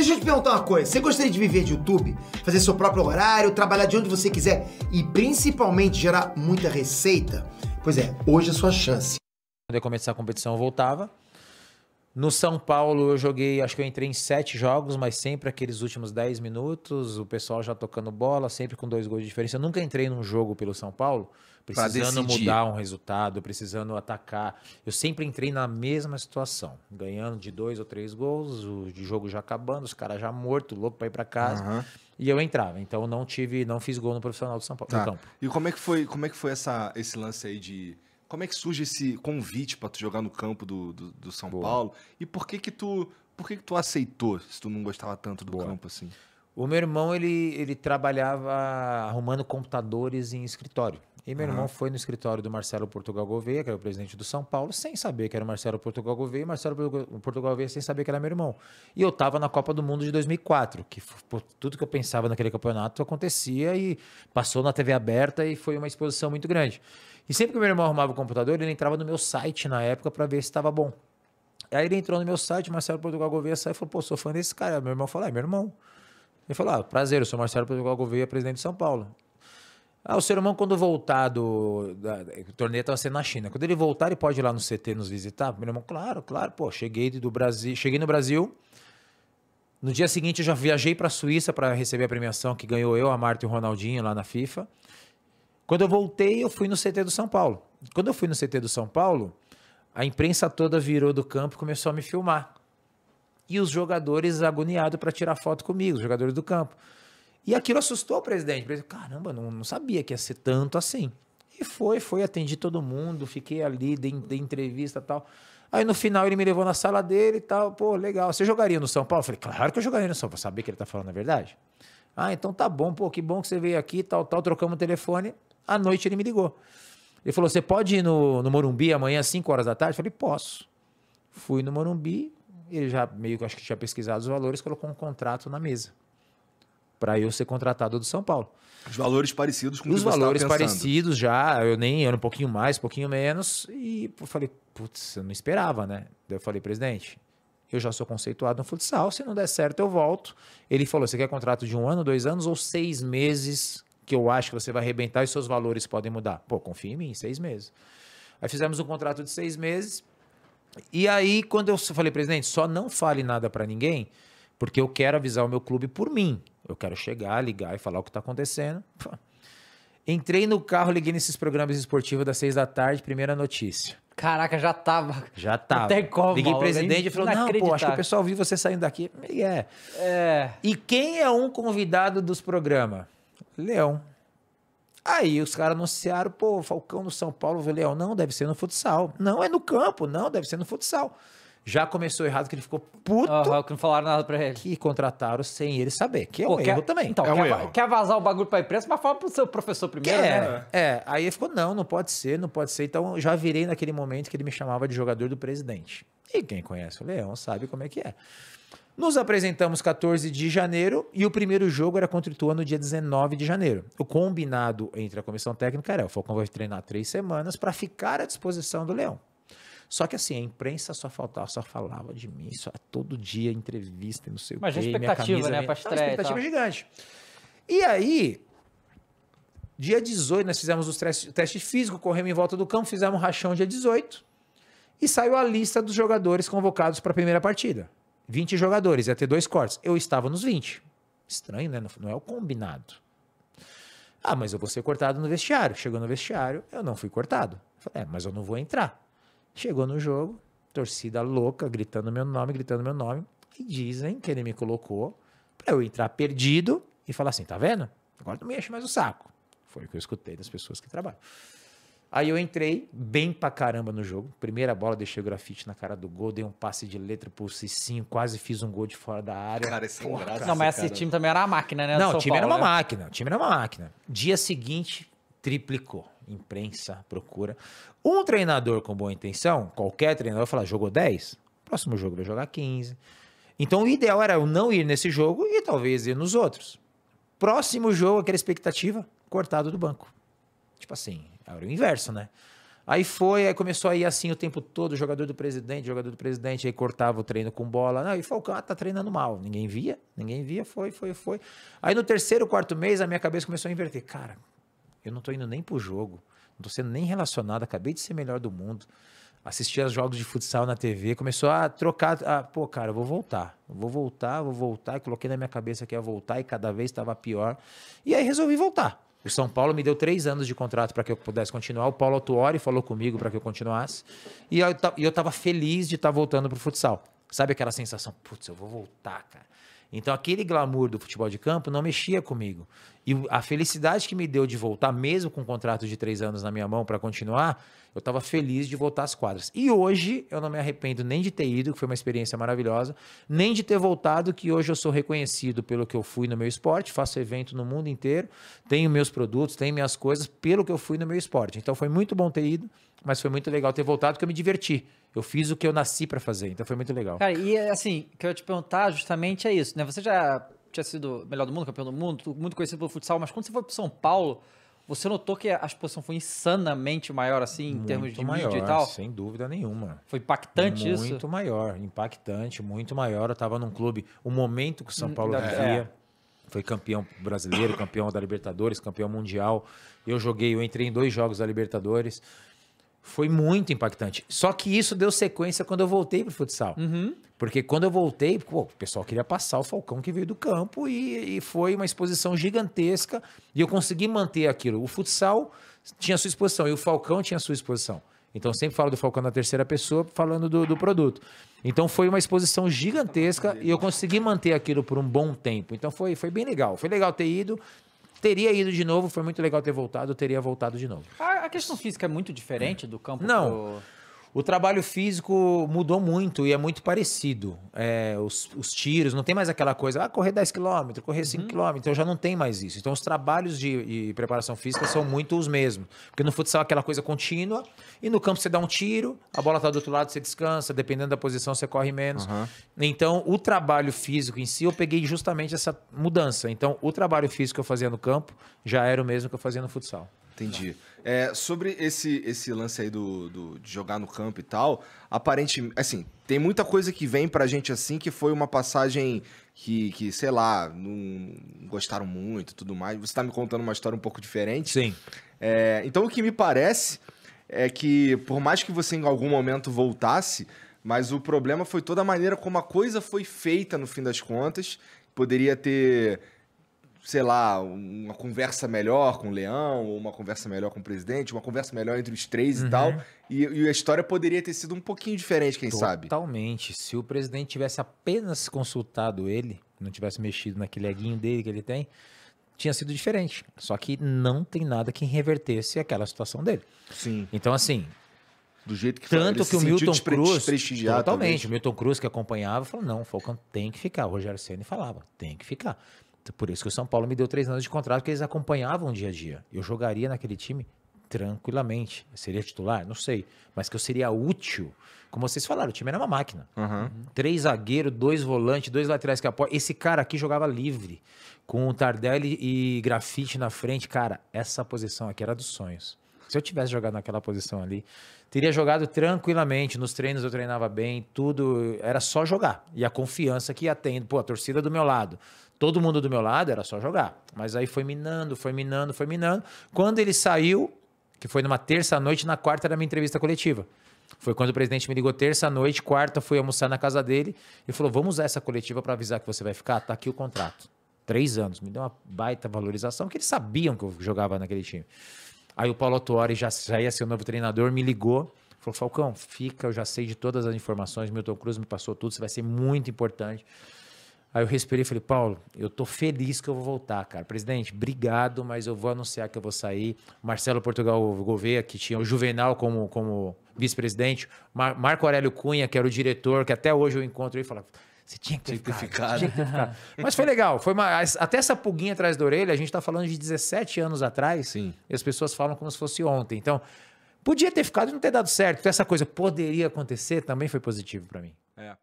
Deixa eu te perguntar uma coisa. Você gostaria de viver de YouTube? Fazer seu próprio horário, trabalhar de onde você quiser e principalmente gerar muita receita? Pois é, hoje é a sua chance. Quando eu comecei a competição, eu voltava. No São Paulo eu joguei, acho que eu entrei em sete jogos, mas sempre aqueles últimos dez minutos, o pessoal já tocando bola, sempre com dois gols de diferença. Eu nunca entrei num jogo pelo São Paulo precisando mudar um resultado, precisando atacar. Eu sempre entrei na mesma situação, ganhando de dois ou três gols, o jogo já acabando, os caras já mortos, louco para ir para casa. Uhum. E eu entrava. Então não tive, não fiz gol no profissional do São Paulo. Tá. E como é que foi, como é que foi essa, esse lance aí de como é que surge esse convite para tu jogar no campo do, do, do São Boa. Paulo? E por que que tu, por que que tu aceitou, se tu não gostava tanto do Boa. campo assim? O meu irmão, ele, ele trabalhava arrumando computadores em escritório. E meu uhum. irmão foi no escritório do Marcelo Portugal Gouveia, que era é o presidente do São Paulo, sem saber que era o Marcelo Portugal Gouveia, e Marcelo Portugal Gouveia sem saber que era meu irmão. E eu estava na Copa do Mundo de 2004, que tudo que eu pensava naquele campeonato acontecia e passou na TV aberta e foi uma exposição muito grande. E sempre que meu irmão arrumava o computador, ele entrava no meu site na época para ver se estava bom. Aí ele entrou no meu site, Marcelo Portugal Gouveia, saiu e falou, pô, sou fã desse cara. Meu irmão falou, ah, é meu irmão. Ele falou, ah, prazer, eu sou Marcelo Portugal Gouveia, presidente de São Paulo. Ah, o seu irmão, quando voltar do. Da, o torneio estava sendo na China. Quando ele voltar, ele pode ir lá no CT nos visitar? Meu irmão, claro, claro, pô, cheguei do Brasil. Cheguei no Brasil. No dia seguinte, eu já viajei para a Suíça para receber a premiação que ganhou eu, a Marta e o Ronaldinho lá na FIFA. Quando eu voltei, eu fui no CT do São Paulo. Quando eu fui no CT do São Paulo, a imprensa toda virou do campo e começou a me filmar. E os jogadores agoniados para tirar foto comigo, os jogadores do campo. E aquilo assustou o presidente. Ele caramba, não, não sabia que ia ser tanto assim. E foi, foi, atendi todo mundo, fiquei ali, dei, dei entrevista tal. Aí no final ele me levou na sala dele e tal. Pô, legal. Você jogaria no São Paulo? Eu falei, claro que eu jogaria no São Paulo. Saber que ele tá falando a verdade. Ah, então tá bom, pô, que bom que você veio aqui, tal, tal. Trocamos o telefone. À noite ele me ligou. Ele falou: Você pode ir no, no Morumbi amanhã às 5 horas da tarde? Eu falei: Posso. Fui no Morumbi, ele já meio que acho que tinha pesquisado os valores, colocou um contrato na mesa para eu ser contratado do São Paulo. Os valores parecidos com os valores parecidos já, eu nem era um pouquinho mais, um pouquinho menos e eu falei, putz, eu não esperava, né? Daí eu falei, presidente, eu já sou conceituado no futsal, se não der certo eu volto. Ele falou, você quer contrato de um ano, dois anos ou seis meses que eu acho que você vai arrebentar e seus valores podem mudar. Pô, confia em mim, seis meses. Aí fizemos um contrato de seis meses. E aí, quando eu falei, presidente, só não fale nada para ninguém, porque eu quero avisar o meu clube por mim. Eu quero chegar, ligar e falar o que está acontecendo. Pô. Entrei no carro, liguei nesses programas esportivos das seis da tarde, primeira notícia. Caraca, já tava. Já tava. Até como, Liguei é presidente e falou: não, pô, acho que o pessoal viu você saindo daqui. E yeah. É. é. E quem é um convidado dos programas? Leão. Aí os caras anunciaram, pô, Falcão no São Paulo, Leão, não, deve ser no futsal. Não, é no campo, não, deve ser no futsal. Já começou errado que ele ficou puto. Uhum, que não falaram nada pra ele. Que contrataram sem ele saber, que é pô, um quer, erro também. Então, é quer, erro. quer, vazar o bagulho pra imprensa, mas fala pro seu professor primeiro, quer, né? É, aí ele ficou, não, não pode ser, não pode ser. Então já virei naquele momento que ele me chamava de jogador do presidente. E quem conhece o Leão sabe como é que é. Nos apresentamos 14 de janeiro e o primeiro jogo era contra o Ituano no dia 19 de janeiro. O combinado entre a comissão técnica era o Falcão vai treinar três semanas para ficar à disposição do Leão. Só que assim, a imprensa só faltava, só falava de mim, só todo dia entrevista e não sei Mas o que. Mas a expectativa, camisa, né? Minha... a expectativa é gigante. E aí, dia 18, nós fizemos os testes teste físico, corremos em volta do campo, fizemos um rachão dia 18 e saiu a lista dos jogadores convocados para a primeira partida. 20 jogadores, ia ter dois cortes. Eu estava nos 20. Estranho, né? Não é o combinado. Ah, mas eu vou ser cortado no vestiário. Chegou no vestiário, eu não fui cortado. Falei, é, mas eu não vou entrar. Chegou no jogo, torcida louca, gritando meu nome, gritando meu nome. E dizem que ele me colocou para eu entrar perdido e falar assim: tá vendo? Agora não me enche mais o saco. Foi o que eu escutei das pessoas que trabalham. Aí eu entrei bem pra caramba no jogo. Primeira bola, deixei o grafite na cara do gol, dei um passe de letra pro Cicinho, quase fiz um gol de fora da área. Cara, é Porra, graça, Não, mas esse time também era uma máquina, né? Não, o time Paulo, era uma né? máquina. O time era uma máquina. Dia seguinte, triplicou. Imprensa, procura. Um treinador com boa intenção, qualquer treinador, falar: jogou 10, próximo jogo vai jogar 15. Então o ideal era eu não ir nesse jogo e talvez ir nos outros. Próximo jogo, aquela expectativa, cortado do banco. Tipo assim, era o inverso, né? Aí foi, aí começou a ir assim o tempo todo, jogador do presidente, jogador do presidente, aí cortava o treino com bola. Não, e Falcão ah, tá treinando mal. Ninguém via, ninguém via, foi, foi, foi. Aí no terceiro, quarto mês, a minha cabeça começou a inverter. Cara, eu não tô indo nem pro jogo, não tô sendo nem relacionado, acabei de ser melhor do mundo. Assistia aos jogos de futsal na TV, começou a trocar. A, Pô, cara, eu vou voltar, vou voltar, vou voltar. coloquei na minha cabeça que ia voltar e cada vez estava pior. E aí resolvi voltar. O São Paulo me deu três anos de contrato para que eu pudesse continuar. O Paulo Autuori falou comigo para que eu continuasse. E eu, eu tava feliz de estar tá voltando pro futsal. Sabe aquela sensação? Putz, eu vou voltar, cara. Então aquele glamour do futebol de campo não mexia comigo. E a felicidade que me deu de voltar, mesmo com um contrato de três anos na minha mão para continuar, eu estava feliz de voltar às quadras. E hoje eu não me arrependo nem de ter ido, que foi uma experiência maravilhosa, nem de ter voltado, que hoje eu sou reconhecido pelo que eu fui no meu esporte, faço evento no mundo inteiro, tenho meus produtos, tenho minhas coisas, pelo que eu fui no meu esporte. Então foi muito bom ter ido, mas foi muito legal ter voltado, porque eu me diverti. Eu fiz o que eu nasci para fazer, então foi muito legal. Cara, e assim, o que eu ia te perguntar justamente é isso, né? né, você já tinha sido melhor do mundo, campeão do mundo, muito conhecido pelo futsal, mas quando você foi para São Paulo, você notou que a exposição foi insanamente maior, assim, em muito termos de maior, mídia e tal? Sem dúvida nenhuma. Foi impactante muito isso? Muito maior, impactante, muito maior. Eu estava num clube, o momento que o São hum, Paulo vivia, é. foi campeão brasileiro, campeão da Libertadores, campeão mundial. Eu joguei, eu entrei em dois jogos da Libertadores. Foi muito impactante. Só que isso deu sequência quando eu voltei pro futsal. Uhum. Porque quando eu voltei, pô, o pessoal queria passar o Falcão que veio do campo e, e foi uma exposição gigantesca e eu consegui manter aquilo. O futsal tinha sua exposição e o Falcão tinha sua exposição. Então sempre falo do Falcão na terceira pessoa, falando do, do, produto. Então foi uma exposição gigantesca e eu consegui manter aquilo por um bom tempo. Então foi, foi bem legal. Foi legal ter ido, Teria ido de novo, foi muito legal ter voltado, eu teria voltado de novo. A, a questão física é muito diferente do campo. Não. Pro... O trabalho físico mudou muito e é muito parecido. É, os, os, tiros, não tem mais aquela coisa, ah, correr 10 km, correr 5 km, uhum. então já não tem mais isso. Então os trabalhos de, de, preparação física são muito os mesmos. Porque no futsal é aquela coisa contínua, e no campo você dá um tiro, a bola está do outro lado, você descansa, dependendo da posição você corre menos. Uhum. Então o trabalho físico em si, eu peguei justamente essa mudança. Então o trabalho físico que eu fazia no campo já era o mesmo que eu fazia no futsal. Entendi. É, sobre esse, esse lance aí do, do, de jogar no campo e tal, aparentemente, assim, tem muita coisa que vem pra gente assim que foi uma passagem que, que sei lá, não gostaram muito tudo mais. Você tá me contando uma história um pouco diferente. Sim. É, então o que me parece é que, por mais que você em algum momento voltasse, mas o problema foi toda a maneira como a coisa foi feita no fim das contas. Poderia ter sei lá, uma conversa melhor com o Leão, ou uma conversa melhor com o presidente, uma conversa melhor entre os três uhum. e tal. Uhum. E, e, a história poderia ter sido um pouquinho diferente, quem Totalmente. sabe? Totalmente. Se o presidente tivesse apenas consultado ele, não tivesse mexido naquele eguinho dele que ele tem, tinha sido diferente. Só que não tem nada que revertesse aquela situação dele. Sim. Então, assim, do jeito que tanto que o Milton Cruz totalmente talvez. o Milton Cruz que acompanhava falou não o Falcão tem que ficar o Rogério Ceni falava tem que ficar por isso que o São Paulo me deu três anos de contrato, porque eles acompanhavam o dia a dia. Eu jogaria naquele time tranquilamente. Eu seria titular? Não sei. Mas que eu seria útil. Como vocês falaram, o time era uma máquina. Uhum. Três zagueiros, dois volantes, dois laterais que apoiam. Esse cara aqui jogava livre. Com o Tardelli e grafite na frente. Cara, essa posição aqui era dos sonhos. Se eu tivesse jogado naquela posição ali, teria jogado tranquilamente. Nos treinos eu treinava bem, tudo. Era só jogar. E a confiança que ia tendo. Pô, a torcida do meu lado. Todo mundo do meu lado era só jogar. Mas aí foi minando, foi minando, foi minando. Quando ele saiu, que foi numa terça-noite, na quarta era minha entrevista coletiva. Foi quando o presidente me ligou terça-noite, quarta fui almoçar na casa dele e falou: vamos usar essa coletiva para avisar que você vai ficar, tá aqui o contrato. Três anos. Me deu uma baita valorização, porque eles sabiam que eu jogava naquele time. Aí o Paulo Tuori já, já ia ser o novo treinador, me ligou. Falou, Falcão, fica, eu já sei de todas as informações, Milton Cruz me passou tudo, você vai ser muito importante. Aí eu respirei e falei, Paulo, eu tô feliz que eu vou voltar, cara. Presidente, obrigado, mas eu vou anunciar que eu vou sair. Marcelo Portugal Gouveia, que tinha o Juvenal como, como vice-presidente, Mar Marco Aurélio Cunha, que era o diretor, que até hoje eu encontro e falo, você tinha que ter, ficado, ficado. mas foi legal, foi uma, até essa puguinha atrás da orelha, a gente tá falando de 17 anos atrás, Sim. e as pessoas falam como se fosse ontem. Então, podia ter ficado e não ter dado certo. Então, essa coisa poderia acontecer também foi positivo para mim. É.